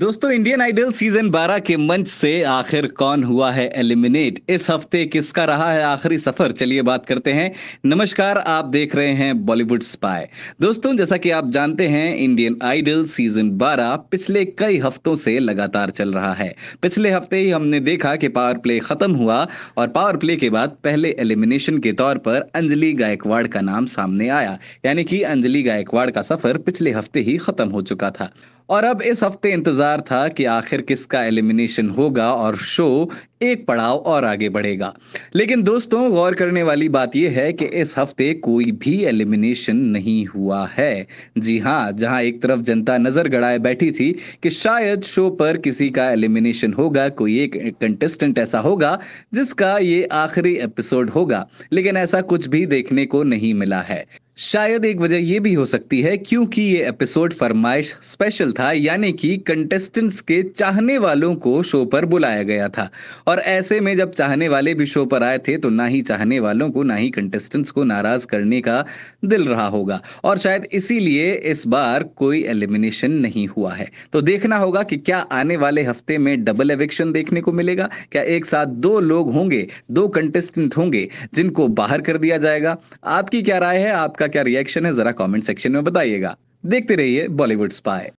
दोस्तों Indian idol season 12 के मंच से आखिर कौन हुआ है एलिमिनेट इस हफ्ते किसका रहा है आखिरी सफर चलिए बात करते हैं नमस्कार आप देख रहे हैं बॉलीवुड स्पाई दोस्तों जैसा कि आप जानते हैं इंडियन आइडल सीजन 12 पिछले कई हफ्तों से लगातार चल रहा है पिछले हफ्ते ही हमने देखा कि पावर प्ले खत्म हुआ और पावर प्ले के बाद पहले एलिमिनेशन के तौर पर अंजलि गायकवाड़ का नाम सामने आया यानी कि अंजलि गायकवाड़ का सफर पिछले हफ्ते ही खत्म हो चुका था और अब इस हफ्ते इंतजार इंतजार था कि आखिर किसका एलिमिनेशन होगा और शो एक पड़ाव और आगे बढ़ेगा लेकिन दोस्तों गौर करने वाली बात यह है कि इस हफ्ते कोई भी एलिमिनेशन नहीं हुआ है जी हाँ जहां एक तरफ जनता नजर गड़ाए बैठी थी कि शायद शो पर किसी का एलिमिनेशन होगा कोई एक कंटेस्टेंट ऐसा होगा जिसका ये आखिरी एपिसोड होगा लेकिन ऐसा कुछ भी देखने को नहीं मिला है शायद एक वजह यह भी हो सकती है क्योंकि ये एपिसोड फरमाइश स्पेशल था यानी कि कंटेस्टेंट्स के चाहने वालों को शो पर बुलाया गया था और ऐसे में जब चाहने वाले भी शो पर आए थे तो ना ही चाहने वालों को ना ही कंटेस्टेंट्स को नाराज करने का दिल रहा होगा और शायद इसीलिए इस बार कोई एलिमिनेशन नहीं हुआ है तो देखना होगा कि क्या आने वाले हफ्ते में डबल एविक्शन देखने को मिलेगा क्या एक साथ दो लोग होंगे दो कंटेस्टेंट होंगे जिनको बाहर कर दिया जाएगा आपकी क्या राय है आपका क्या रिएक्शन है जरा कमेंट सेक्शन में बताइएगा देखते रहिए बॉलीवुड स्पाई